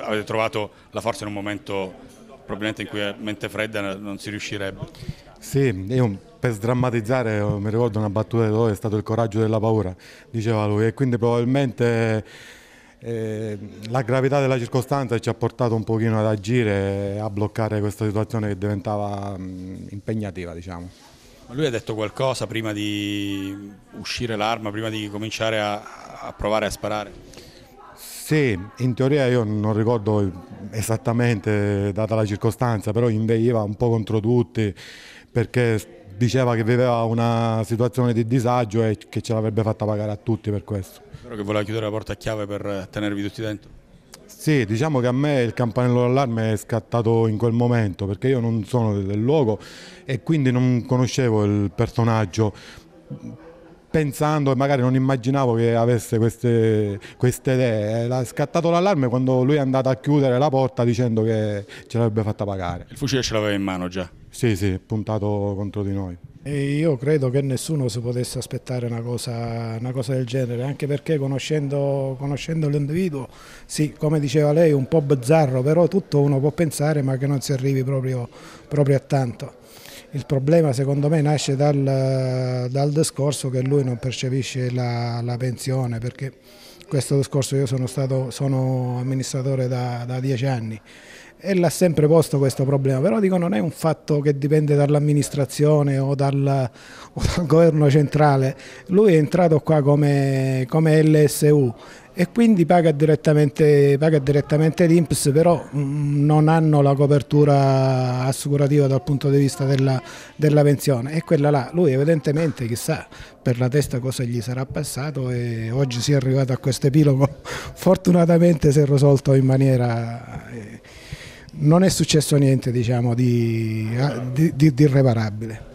Avete trovato la forza in un momento probabilmente in cui a mente fredda non si riuscirebbe. Sì, io per sdrammatizzare eh, mi ricordo una battuta di lui, è stato il coraggio della paura, diceva lui, e quindi probabilmente eh, la gravità della circostanza ci ha portato un pochino ad agire, a bloccare questa situazione che diventava mh, mm, impegnativa, diciamo. Ma lui ha detto qualcosa prima di uscire l'arma, prima di cominciare a, a provare a sparare? Sì, in teoria io non ricordo esattamente data la circostanza, però inveiva un po' contro tutti perché diceva che viveva una situazione di disagio e che ce l'avrebbe fatta pagare a tutti per questo. Spero che voleva chiudere la porta a chiave per tenervi tutti dentro? Sì, diciamo che a me il campanello d'allarme è scattato in quel momento perché io non sono del luogo e quindi non conoscevo il personaggio pensando e magari non immaginavo che avesse queste, queste idee. Eh, ha scattato l'allarme quando lui è andato a chiudere la porta dicendo che ce l'avrebbe fatta pagare. Il fucile ce l'aveva in mano già? Sì, sì, puntato contro di noi. E io credo che nessuno si potesse aspettare una cosa, una cosa del genere, anche perché conoscendo, conoscendo l'individuo, sì, come diceva lei, un po' bizzarro, però tutto uno può pensare ma che non si arrivi proprio, proprio a tanto il problema secondo me nasce dal, dal discorso che lui non percepisce la, la, pensione perché questo discorso io sono, stato, sono amministratore da, da dieci anni e l'ha sempre posto questo problema, però dico non è un fatto che dipende dall'amministrazione o, dal, o dal governo centrale, lui è entrato qua come, come LSU e quindi paga direttamente, paga direttamente l'Inps, però mm, non hanno la copertura assicurativa dal punto di vista della, della, pensione. E quella là, lui evidentemente chissà per la testa cosa gli sarà passato e oggi si è arrivato a questo epilogo. Fortunatamente si è risolto in maniera... Eh, non è successo niente diciamo, di, di, ah, di, di irreparabile.